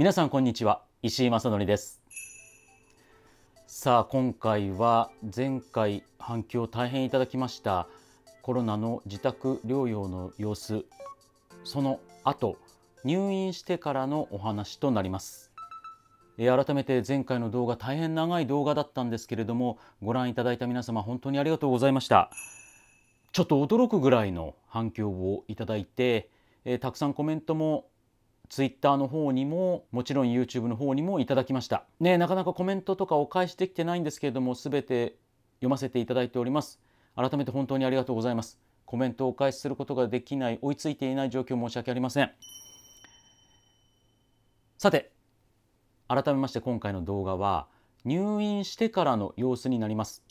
皆さんこんにちは石井正則ですさあ今回は前回反響大変いただきましたコロナの自宅療養の様子その後入院してからのお話となります改めて前回の動画大変長い動画だったんですけれどもご覧いただいた皆様本当にありがとうございましたちょっと驚くぐらいの反響をいただいて、えたくさんコメントもツイッターの方にももちろん YouTube の方にもいただきましたねなかなかコメントとかお返しできてないんですけれどもすべて読ませていただいております改めて本当にありがとうございますコメントをお返しすることができない追いついていない状況申し訳ありませんさて改めまして今回の動画は入院してからの様子になります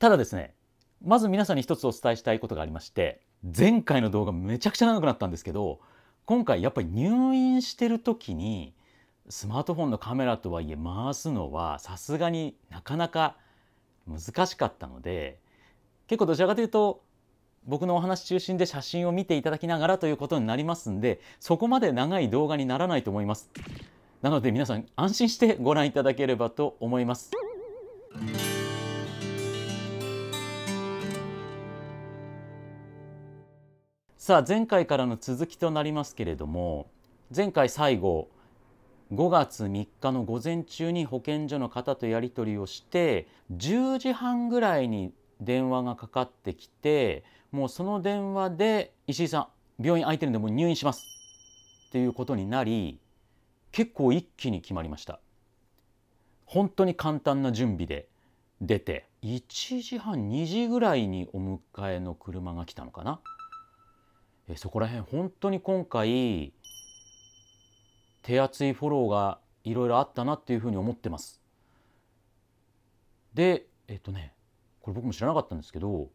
ただですねまず皆さんに一つお伝えしたいことがありまして前回の動画めちゃくちゃ長くなったんですけど今回やっぱり入院してる時にスマートフォンのカメラとはいえ回すのはさすがになかなか難しかったので結構どちらかというと僕のお話中心で写真を見ていただきながらということになりますんでそこまで長い動画にならないと思いますなので皆さん安心してご覧いただければと思いますさあ前回からの続きとなりますけれども前回最後5月3日の午前中に保健所の方とやり取りをして10時半ぐらいに電話がかかってきてもうその電話で石井さん病院空いてるんでもう入院しますっていうことになり結構一気に決まりました本当に簡単な準備で出て1時半2時ぐらいにお迎えの車が来たのかなえそこら辺本当に今回手厚いフォローがいろいろあったなっていうふうに思ってます。でえっとねこれ僕も知らなかったんですけど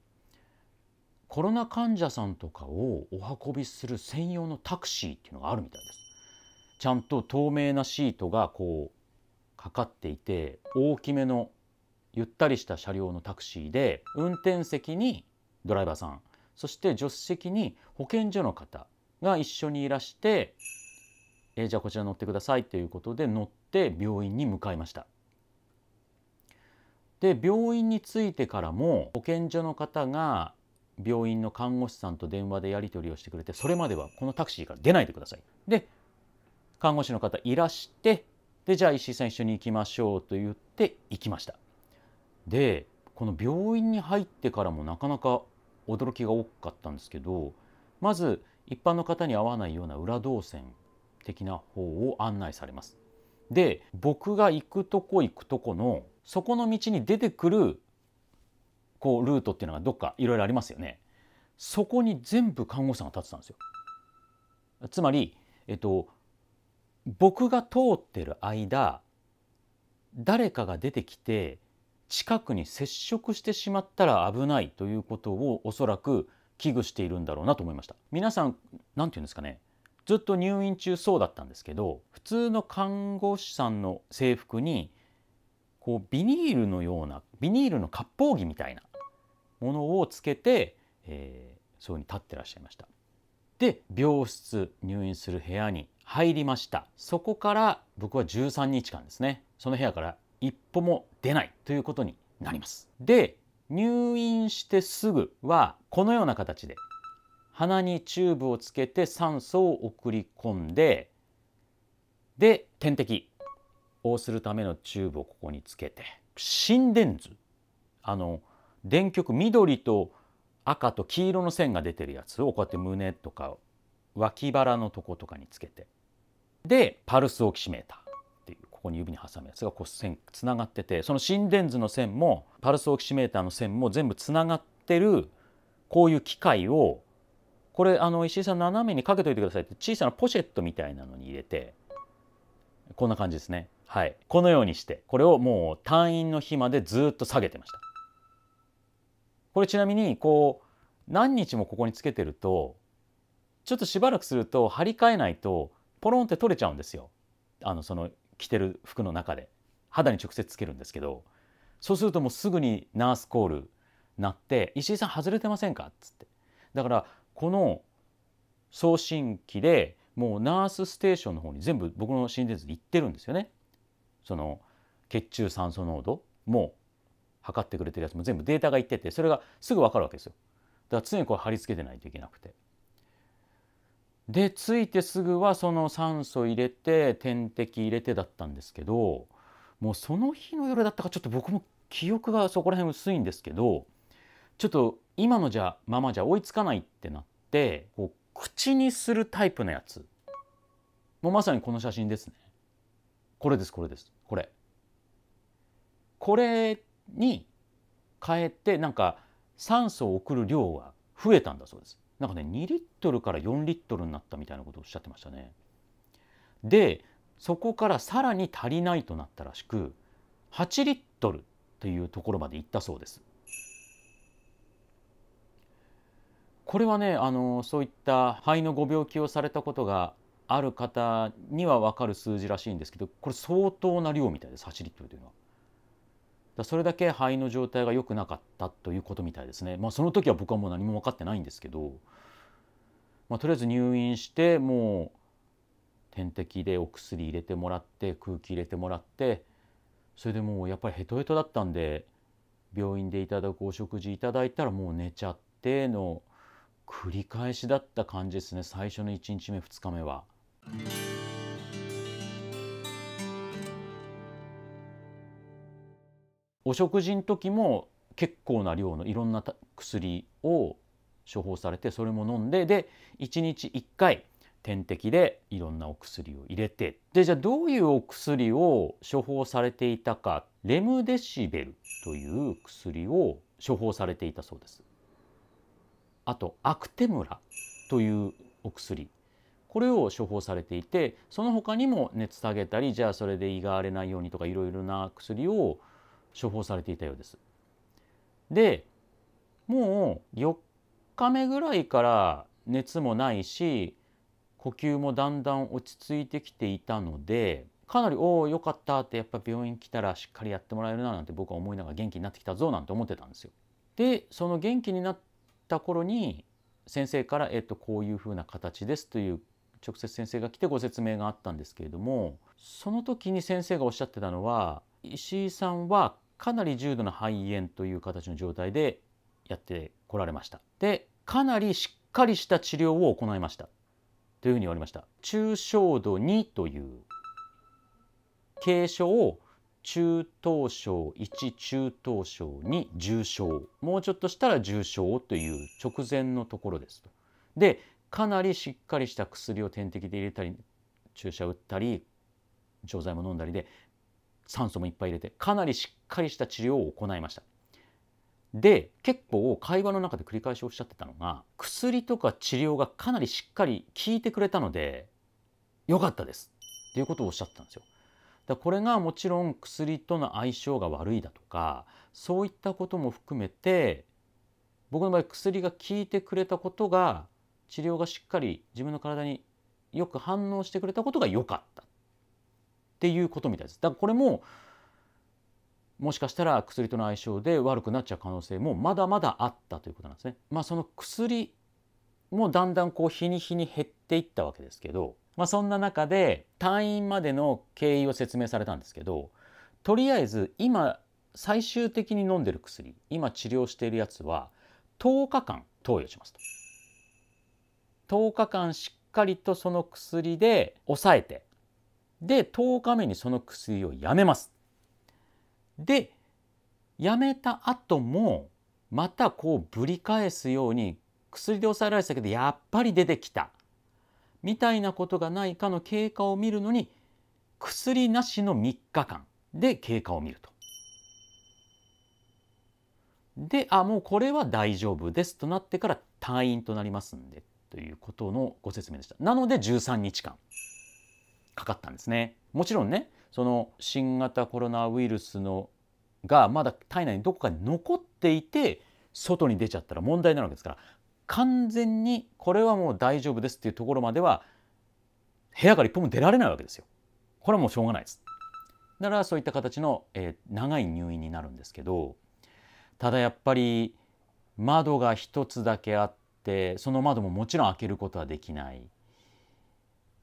コロナ患者さんとかをお運びする専用のタクシーっていうのがあるみたいです。ちゃんと透明なシートがこうかかっていて大きめのゆったりした車両のタクシーで運転席にドライバーさんそして助手席に保健所の方が一緒にいらして「えじゃあこちら乗ってください」ということで乗って病院に向かいました。で病院に着いてからも保健所の方が病院の看護師さんと電話でやり取りをしてくれてそれまではこのタクシーから出ないでください。で看護師の方いらしてでじゃあ石井さん一緒に行きましょうと言って行きました。でこの病院に入ってからもなかなか驚きが多かったんですけどまず一般の方に合わないような裏動線的な方を案内されます。で僕が行くとこ行くとこのそこの道に出てくるこうルートっていうのがどっかいろいろありますよね。そこに全部看護師さんが立ってたんですよ。つまり、えっと、僕が通ってる間誰かが出てきて近くに接触してしまったら危ないということをおそらく危惧しているんだろうなと思いました皆さん何て言うんですかねずっと入院中そうだったんですけど普通の看護師さんの制服にこうビニールのようなビニールの割烹着みたいなものをつけて、えー、そういうに立ってらっしゃいましたで病室入院する部屋に入りましたそこから僕は13日間ですねその部屋から一歩も出ないということになります。で入院してすぐはこのような形で鼻にチューブをつけて酸素を送り込んでで点滴をするためのチューブをここにつけて心電図あの電極緑と赤と黄色の線が出てるやつをこうやって胸とか脇腹のとことかにつけてでパルスオキシメーターこに指に挟むやつがこう線つながっててその心電図の線もパルスオキシメーターの線も全部つながってるこういう機械をこれあの石井さん斜めにかけといてくださいって小さなポシェットみたいなのに入れてこんな感じですねはいこのようにしてこれをもう単位の日までずっと下げてましたこれちなみにこう何日もここにつけてるとちょっとしばらくすると張り替えないとポロンって取れちゃうんですよあのその着てる服の中で肌に直接つけるんですけどそうするともうすぐにナースコールなって「石井さん外れてませんか?」っつってだからこの送信機でもうナースステーションの方に全部僕の心電図で行ってるんですよね。その血中酸素濃度も測ってくれてるやつも全部データがいっててそれがすぐ分かるわけですよ。だから常にこれ貼り付けてないといけなくて。で着いてすぐはその酸素入れて点滴入れてだったんですけどもうその日の夜だったかちょっと僕も記憶がそこら辺薄いんですけどちょっと今のじゃままじゃ追いつかないってなってこう口にするタイプのやつもうまさにこの写真ですねこれですこれですこれこれに変えてなんか酸素を送る量は増えたんだそうですなんかね2リットルから4リットルになったみたいなことをおっしゃってましたね。でそこからさらに足りないとなったらしく8リットルというところまで行ったそうです。これはねあのそういった肺のご病気をされたことがある方にはわかる数字らしいんですけどこれ相当な量みたいです8リットルというのは。だそれだけ肺の状態が良くなかったということみたいですね。まあ、その時は僕はもう何も分かってないんですけど、まあ、とりあえず入院してもう点滴でお薬入れてもらって空気入れてもらってそれでもうやっぱりヘトヘトだったんで病院でいただくお食事いただいたらもう寝ちゃっての繰り返しだった感じですね最初の1日目2日目は。お食事の時も結構な量のいろんな薬を処方されてそれも飲んでで1日1回点滴でいろんなお薬を入れてでじゃあどういうお薬を処方されていたかレムデシベルという薬を処方されていたそうですあとアクテムラというお薬これを処方されていてその他にも熱下げたりじゃあそれで胃が荒れないようにとかいろいろな薬を処方されていたようです。でもう4日目ぐらいから熱もないし呼吸もだんだん落ち着いてきていたのでかなり「おおよかった」ってやっぱ病院来たらしっかりやってもらえるななんて僕は思いながら元気になってきたぞなんて思ってたんですよ。でその元気になった頃に先生から、えっと、こういうふうな形ですという直接先生が来てご説明があったんですけれどもその時に先生がおっしゃってたのは石井さんはかなり重度の肺炎という形の状態でやってこられました。でかなりしっかりした治療を行いましたというふうに言われました。中症度2という軽症中等症1中等症2重症もうちょっとしたら重症という直前のところですと。でかなりしっかりした薬を点滴で入れたり注射打ったり錠剤も飲んだりで酸素もいっぱい入れてかなりしっかりした治療を行いました。で結構会話の中で繰り返しおっしゃってたのが薬とか治療がかなりしっかり効いてくれたので良かったですっていうことをおっしゃってたんですよ。だこれがもちろん薬との相性が悪いだとかそういったことも含めて僕の場合薬が効いてくれたことが治療がしっかり自分の体によく反応してくれたことが良かったっていうことみたいです。だからこれももしかしたら薬との相性で悪くなっちゃう可能性もまだまだあったということなんですね。まあ、その薬もだんだんこう日に日に減っていったわけですけど、まあ、そんな中で退院までの経緯を説明されたんですけどとりあえず今最終的に飲んでる薬今治療しているやつは10日間投与しますと10日間しっかりとその薬で抑えてで10日目にその薬をやめますでやめた後もまたこうぶり返すように薬で抑えられてたけどやっぱり出てきたみたいなことがないかの経過を見るのに薬なしの3日間で経過を見ると。であもうこれは大丈夫ですとなってから退院となりますんでということのご説明でした。なので13日間かかったんですね。もちろんねその新型コロナウイルスのがまだ体内にどこかに残っていて外に出ちゃったら問題になるわけですから完全にこれはもう大丈夫ですっていうところまでは部屋から一歩も出られないわけですよ。これはもうしょうがないです。だからそういった形の、えー、長い入院になるんですけどただやっぱり窓が1つだけあってその窓ももちろん開けることはできない。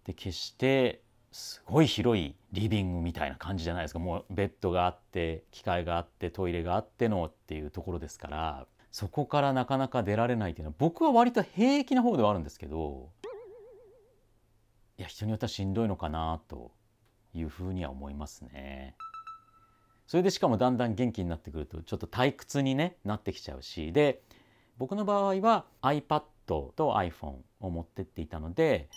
で決してすごい広いリビングみたいな感じじゃないですかもうベッドがあって機械があってトイレがあってのっていうところですからそこからなかなか出られないっていうのは僕は割と平気な方ではあるんですけどいや人によってはしんどいのかなというふうには思いますね。それでしかもだんだん元気になってくるとちょっと退屈に、ね、なってきちゃうしで僕の場合は iPad と iPhone を持ってっていたので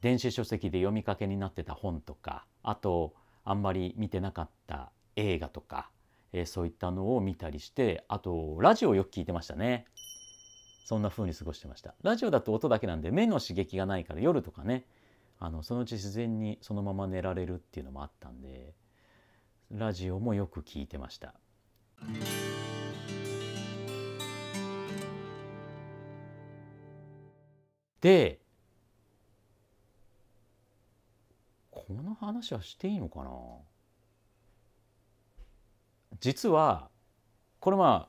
電子書籍で読みかけになってた本とかあとあんまり見てなかった映画とか、えー、そういったのを見たりしてあとラジオをよく聞いてましたねそんな風に過ごしてましたラジオだと音だけなんで目の刺激がないから夜とかねあのそのうち自然にそのまま寝られるっていうのもあったんでラジオもよく聞いてました。でこの話はしていいのかな実はこれまあ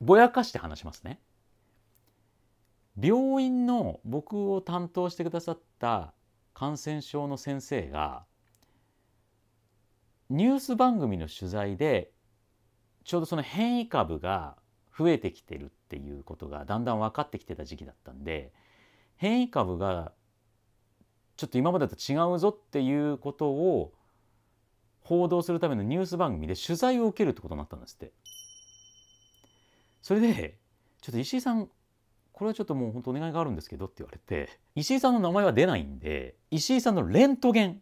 ぼやかして話しますね。病院の僕を担当してくださった感染症の先生がニュース番組の取材でちょうどその変異株が増えてきてるっていうことがだんだん分かってきてた時期だったんで変異株がちょっと今までと違うぞっていうことを報道するためのニュース番組で取材を受けるってことになったんですって。それでちょっと石井さんこれはちょっともう本当お願いがあるんですけどって言われて石井さんの名前は出ないんで石井さんのレントゲン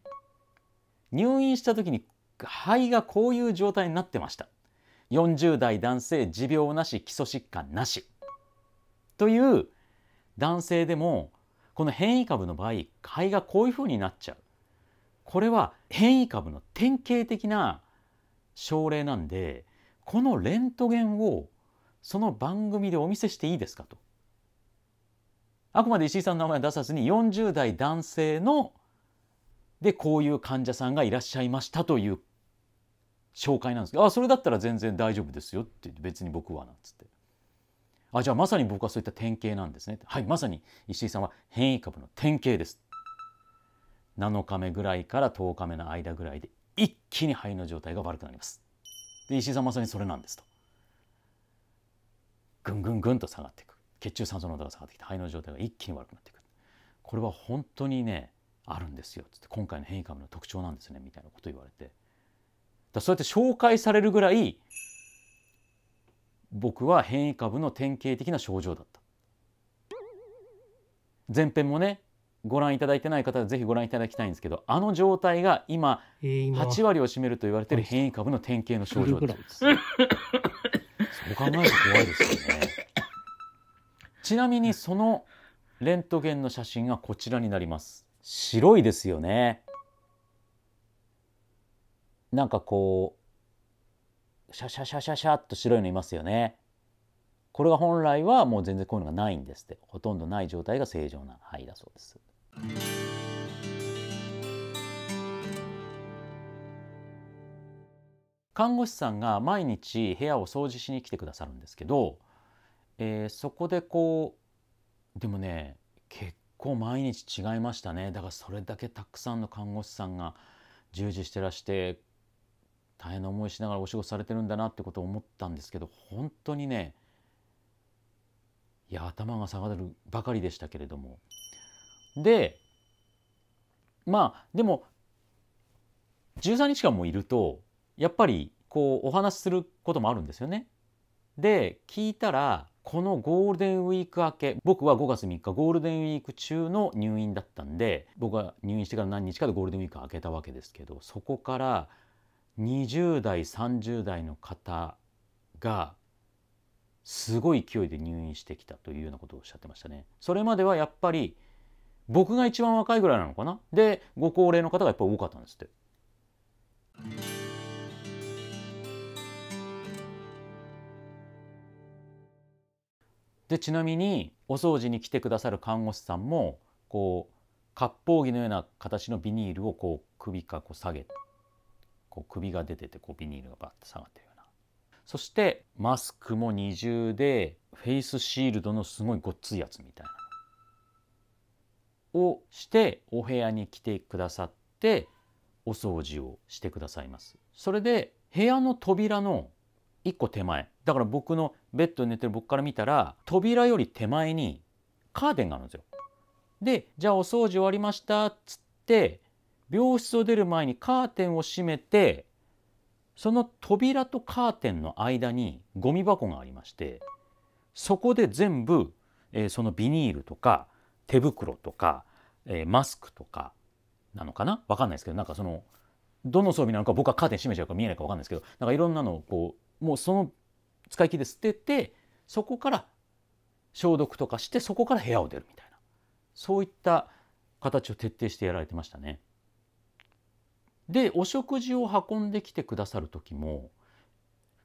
入院した時に肺がこういう状態になってました40代男性持病なし基礎疾患なしという男性でもこの変異株の場合肺がこういうふうになっちゃうこれは変異株の典型的な症例なんでこのレントゲンをその番組でお見せしていいですかとあくまで石井さんの名前を出さずに40代男性のでこういう患者さんがいらっしゃいましたという紹介なんですけど「あそれだったら全然大丈夫ですよ」って別に僕は」なんつってあじゃあまさに僕はそういった典型なんですねはいまさに石井さんは変異株の典型です7日目ぐらいから10日目の間ぐらいで一気に肺の状態が悪くなりますで石井さんまさにそれなんですとぐんぐんぐんと下がっていく血中酸素濃度が下がってきて肺の状態が一気に悪くなっていくこれは本当にねあるんですよつって今回の変異株の特徴なんですねみたいなこと言われてだそうやって紹介されるぐらい僕は変異株の典型的な症状だった前編もねご覧いただいてない方はぜひご覧いただきたいんですけどあの状態が今8割を占めると言われている変異株の典型の症状だそうですそう考えると怖いですよねちなみにそのレントゲンの写真がこちらになります白いですよねなんかこうシャシャシャシャシャっと白いのいますよね。これが本来はもう全然こういうのがないんですってほとんどない状態が正常な肺だそうです。看護師さんが毎日部屋を掃除しに来てくださるんですけど、えー、そこでこうでもね結構毎日違いましたねだからそれだけたくさんの看護師さんが従事してらして大変な思いしながらお仕事されてるんだなってことを思ったんですけど本当にねいや頭が下がるばかりでしたけれどもでまあでも13日間もいるとやっぱりこうお話しすることもあるんですよね。で聞いたらこのゴールデンウィーク明け僕は5月3日ゴールデンウィーク中の入院だったんで僕は入院してから何日かでゴールデンウィーク明けたわけですけどそこから20代30代の方がすごい勢いで入院してきたというようなことをおっしゃってましたね。それまではやっぱり僕が一番若いぐらいなのかなでご高齢の方がやっぱり多かったんですって。でちなみにお掃除に来てくださる看護師さんもこう割烹着のような形のビニールをこう首かこう下げこう首が出ててこうビニールがバッと下がってるようなそしてマスクも二重でフェイスシールドのすごいごっついやつみたいなをしてお部屋に来てくださってお掃除をしてくださいますそれで部屋の扉の一個手前だから僕のベッドに寝てる僕から見たら扉より手前にカーテンがあるんですよでじゃあお掃除終わりましたっつって病室を出る前にカーテンを閉めてその扉とカーテンの間にゴミ箱がありましてそこで全部、えー、そのビニールとか手袋とか、えー、マスクとかなのかな分かんないですけどなんかそのどの装備なのか僕はカーテン閉めちゃうか見えないか分かんないですけどなんかいろんなのをこうもうその使い切りで捨ててそこから消毒とかしてそこから部屋を出るみたいなそういった形を徹底してやられてましたね。でお食事を運んできてくださる時も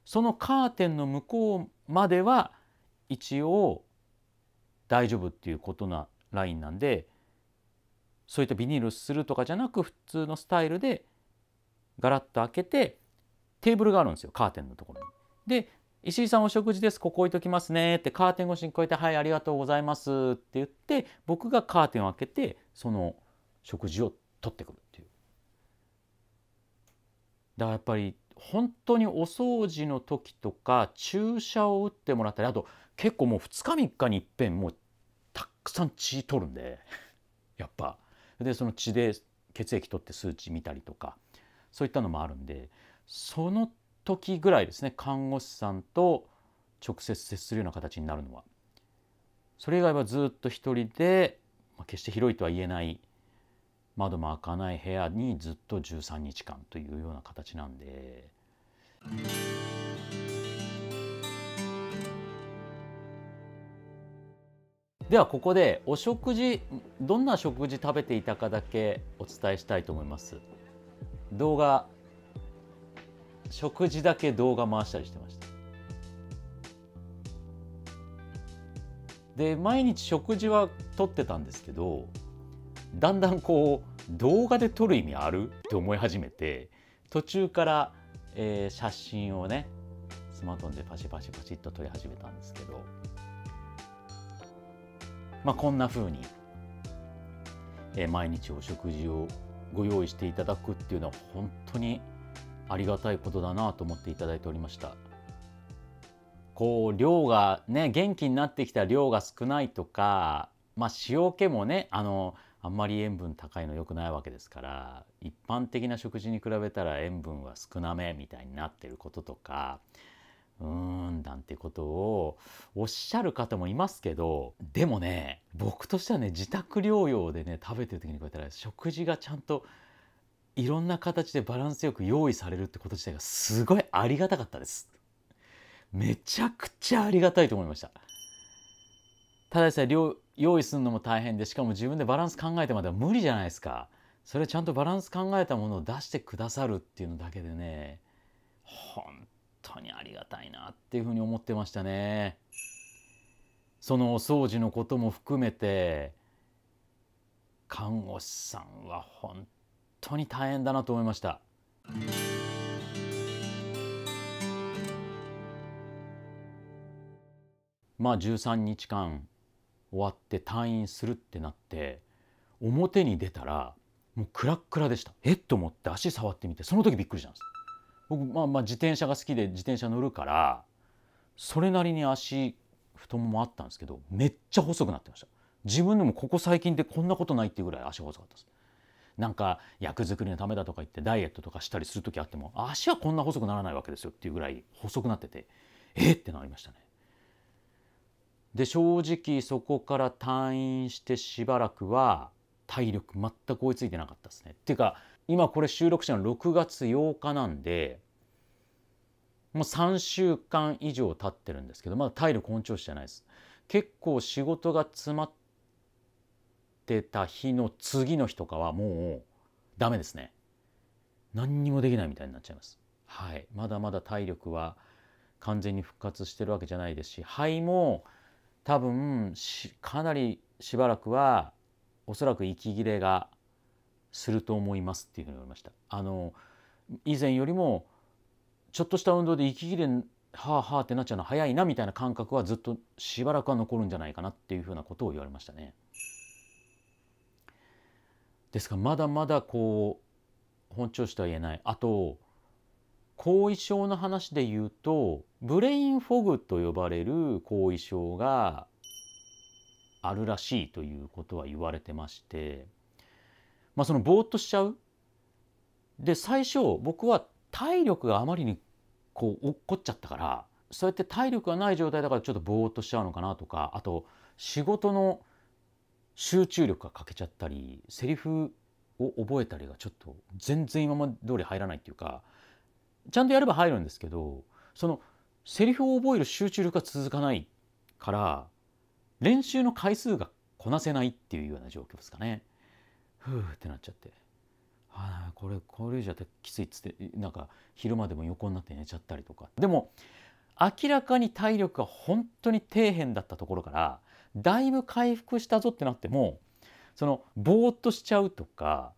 そのカーテンの向こうまでは一応大丈夫っていうことなラインなんでそういったビニールするとかじゃなく普通のスタイルでガラッと開けてテーブルがあるんですよカーテンのところに。で石井さんお食事ですここ置いときますねってカーテン越しにこうやって「はいありがとうございます」って言って僕がカーテンを開けてその食事を取ってくる。だからやっぱり本当にお掃除の時とか注射を打ってもらったりあと結構もう2日3日にいっぺんもうたくさん血取るんで やっぱでその血で血液取って数値見たりとかそういったのもあるんでその時ぐらいですね看護師さんと直接接するような形になるのは。それ以外はずっと一人で、まあ、決して広いとは言えない窓も開かない部屋にずっと13日間というような形なんで。ではここでお食事どんな食事食べていたかだけお伝えしたいと思います動画食事だけ動画回したりしてましたで毎日食事はとってたんですけどだんだんこう動画で撮る意味あるって思い始めて途中から、えー、写真をねスマートフォンでパシパシパシッと撮り始めたんですけどまあこんな風に、えー、毎日お食事をご用意していただくっていうのは本当にありがたいことだなと思っていただいておりました。こう量がね元気になってきた量が少ないとかまあ塩気もねあのあんまり塩分高いの良くないわけですから一般的な食事に比べたら塩分は少なめみたいになってることとかうーんなんてことをおっしゃる方もいますけどでもね僕としてはね自宅療養でね食べてる時にこうやったら食事がちゃんといろんな形でバランスよく用意されるってこと自体がすごいありがたかったです。めちゃくちゃありがたいと思いました。ただでさえ用意するのも大変でしかも自分でバランス考えてまでは無理じゃないですかそれちゃんとバランス考えたものを出してくださるっていうのだけでね本当にありがたいなっていうふうに思ってましたねそのお掃除のことも含めて看護師さんは本当に大変だなと思いました。まあ13日間終わって退院するってなって表に出たらもうクラックラでしたえっと思って足触ってみてその時びっくりしたんです僕まあまあ自転車が好きで自転車乗るからそれなりに足太ももあったんですけどめっちゃ細くなってました自分でもここ最近でこんなことないっていうぐらい足細かったですなんか役作りのためだとか言ってダイエットとかしたりする時あっても足はこんな細くならないわけですよっていうぐらい細くなっててえっってなりましたねで正直そこから退院してしばらくは体力全く追いついてなかったですね。っていうか今これ収録したの6月8日なんでもう3週間以上経ってるんですけどまだ体力本調子じゃないです。結構仕事が詰まってた日の次の日とかはもうダメですね。何にもできないみたいになっちゃいます。はい、まだまだ体力は完全に復活してるわけじゃないですし肺も多分かなりしばらくはおそらく息切れがすると思いますっていうふうに言われました。あの以前よりもちょっとした運動で息切れはあはあってなっちゃうの早いなみたいな感覚はずっとしばらくは残るんじゃないかなっていうふうなことを言われましたね。ですからまだまだこう本調子とは言えないあと後遺症の話で言うとブレインフォグと呼ばれる後遺症があるらしいということは言われてまして、まあ、そのぼーっとしちゃうで最初僕は体力があまりにこう落っこっちゃったからそうやって体力がない状態だからちょっとぼーっとしちゃうのかなとかあと仕事の集中力が欠けちゃったりセリフを覚えたりがちょっと全然今まで通り入らないっていうかちゃんとやれば入るんですけどそのセリフを覚える集中力が続かないから練習の回数がこなせないっていうような状況ですかね。ふうってなっちゃって。はあ、これこれじゃきついっつってなんか昼間でも横になって寝ちゃったりとかでも明らかに体力が本当に底辺だったところからだいぶ回復したぞってなってもそのぼーっとしちゃうとか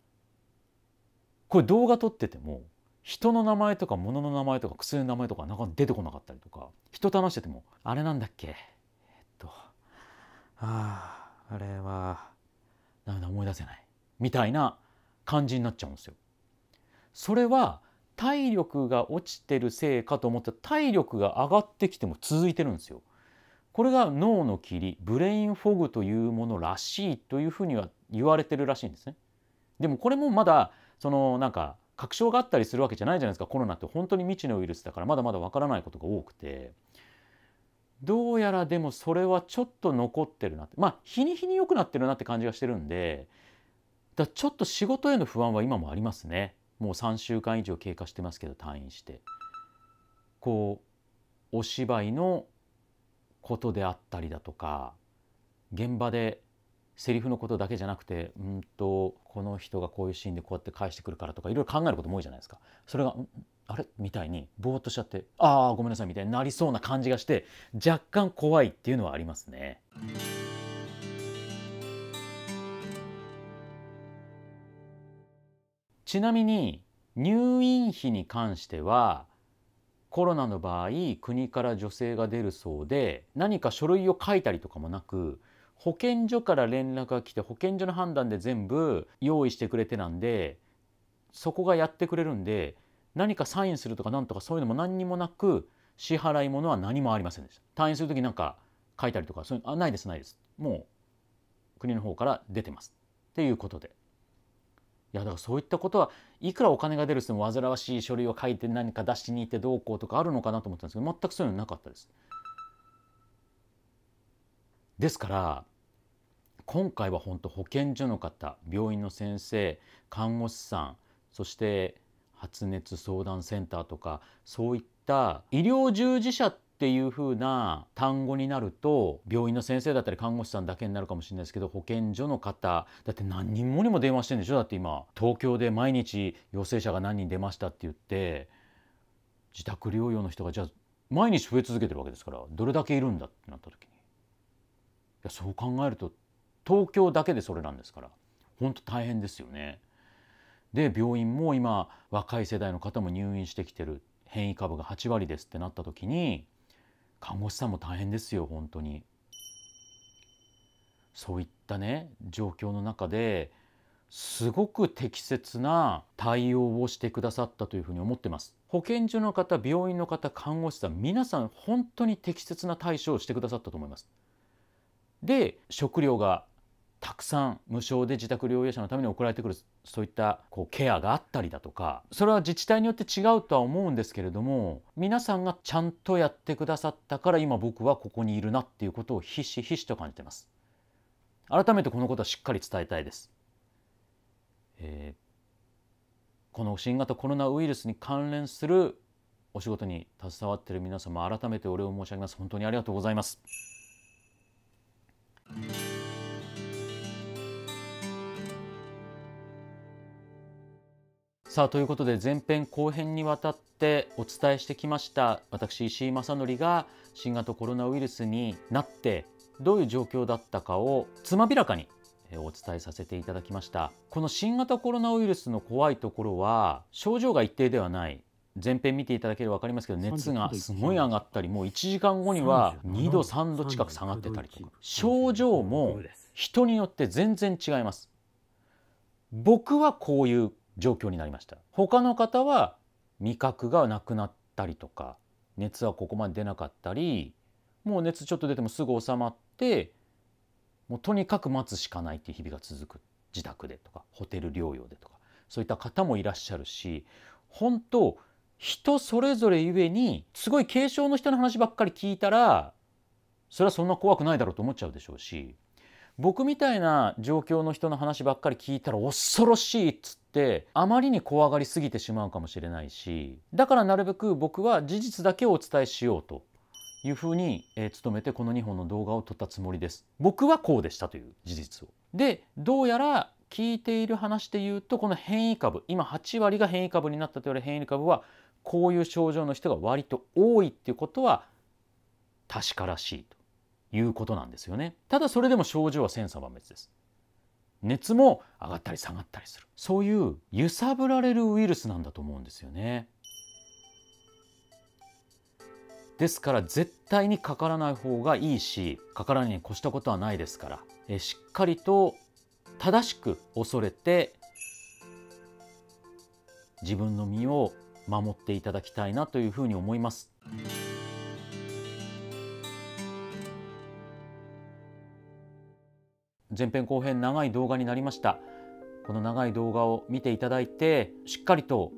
これ動画撮ってても人の名前とか物の名前とか薬の名前とかなかなか出てこなかったりとか人と話しててもあれなんだっけえっとあああれはなんだ思い出せないみたいな感じになっちゃうんですよ。それは体力が落ちてるせいかと思ったら体力が上がってきても続いてるんですよ。これが脳の霧ブレインフォグというものらしいというふうには言われてるらしいんですね。でもこれもまだそのなんか確証があったりするわけじゃないじゃないですかコロナって本当に未知のウイルスだからまだまだわからないことが多くてどうやらでもそれはちょっと残ってるなってまあ日に日に良くなってるなって感じがしてるんでだちょっと仕事への不安は今もありますねもう3週間以上経過してますけど退院してこうお芝居のことであったりだとか現場でセリフのことだけじゃなくてうんとこの人がこういうシーンでこうやって返してくるからとかいろいろ考えることも多いじゃないですかそれがあれみたいにぼーっとしちゃってああごめんなさいみたいになりそうな感じがして若干怖いっていうのはありますね。ちなみに入院費に関してはコロナの場合国から助成が出るそうで何か書類を書いたりとかもなく保健所から連絡が来て保健所の判断で全部用意してくれてなんでそこがやってくれるんで何かサインするとかなんとかそういうのも何にもなく支払い物は何もありませんでした退院する時なんか書いたりとかそういうあないですないですもう国の方から出てますっていうことでいやだからそういったことはいくらお金が出る人も煩わしい書類を書いて何か出しに行ってどうこうとかあるのかなと思ったんですけど全くそういうのなかったです。ですから今回は本当保健所の方病院の先生看護師さんそして発熱相談センターとかそういった医療従事者っていう風な単語になると病院の先生だったり看護師さんだけになるかもしれないですけど保健所の方だって何人もにも電話してるんでしょだって今東京で毎日陽性者が何人出ましたって言って自宅療養の人がじゃあ毎日増え続けてるわけですからどれだけいるんだってなった時にやそう考えると東京だけでそれなんですから本当大変ですよね。で病院も今若い世代の方も入院してきてる変異株が8割ですってなった時に看護師さんも大変ですよ本当に。そういったね状況の中ですごく適切な対応をしてくださったというふうに思ってます。保健所の方病院の方看護師さん皆さん本当に適切な対処をしてくださったと思います。で食料がたくさん無償で自宅療養者のために送られてくるそういったこうケアがあったりだとかそれは自治体によって違うとは思うんですけれども皆さんがちゃんとやってくださったから今僕はここにいるなっていうことをひしひしと感じてます改めてこのことはしっかり伝えたいです、えー、この新型コロナウイルスに関連するお仕事に携わっている皆様改めてお礼を申し上げます本当にありがとうございますさあということで前編後編にわたってお伝えしてきました私石井正則が新型コロナウイルスになってどういう状況だったかをつまびらかにお伝えさせていただきましたこの新型コロナウイルスの怖いところは症状が一定ではない前編見ていただければ分かりますけど熱がすごい上がったりもう1時間後には2度3度近く下がってたりとか症状も人によって全然違います僕はこういう状況になりました他の方は味覚がなくなったりとか熱はここまで出なかったりもう熱ちょっと出てもすぐ収まってもうとにかく待つしかないっていう日々が続く自宅でとかホテル療養でとかそういった方もいらっしゃるし本当人それぞれゆえにすごい軽症の人の話ばっかり聞いたらそれはそんな怖くないだろうと思っちゃうでしょうし僕みたいな状況の人の話ばっかり聞いたら恐ろしいっつってあまりに怖がりすぎてしまうかもしれないしだからなるべく僕は事実だけをお伝えしようというふうに、えー、努めてこの2本の動画を撮ったつもりです。僕はこうでしたという事実を。でどうやら聞いている話で言うとこの変異株今8割が変異株になったと言われ変異株はこういう症状の人が割と多いっていうことは確からしいということなんですよね。ただそれでも症状は千差万別です。熱も上がったり下がったりするそういう揺さぶられるウイルスなんだと思うんですよね。ですから絶対にかからない方がいいしかからないに越したことはないですからえしっかりと正しく恐れて自分の身を守っていただきたいなというふうに思います。前編後編長い動画になりましたこの長い動画を見ていただいてしっかりと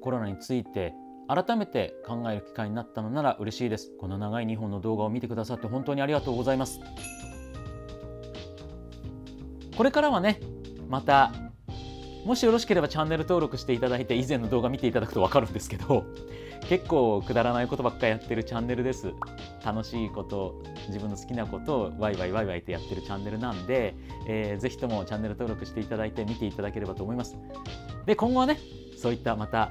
コロナについて改めて考える機会になったのなら嬉しいですこの長い2本の動画を見てくださって本当にありがとうございますこれからはねまたもしよろしければチャンネル登録していただいて以前の動画見ていただくと分かるんですけど 結構くだらないことばっかやってるチャンネルです楽しいこと自分の好きなことをワイワイワイワイってやってるチャンネルなんで、えー、ぜひともチャンネル登録していただいて見ていただければと思いますで今後はねそういったまた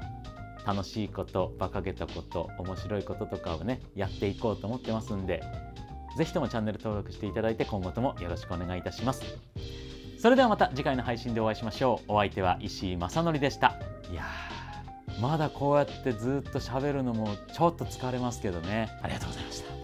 楽しいこと馬鹿げたこと面白いこととかをねやっていこうと思ってますんで是非ともチャンネル登録していただいて今後ともよろしくお願いいたします。それではまた次回の配信でお会いしましょうお相手は石井正則でしたいやまだこうやってずっと喋るのもちょっと疲れますけどねありがとうございました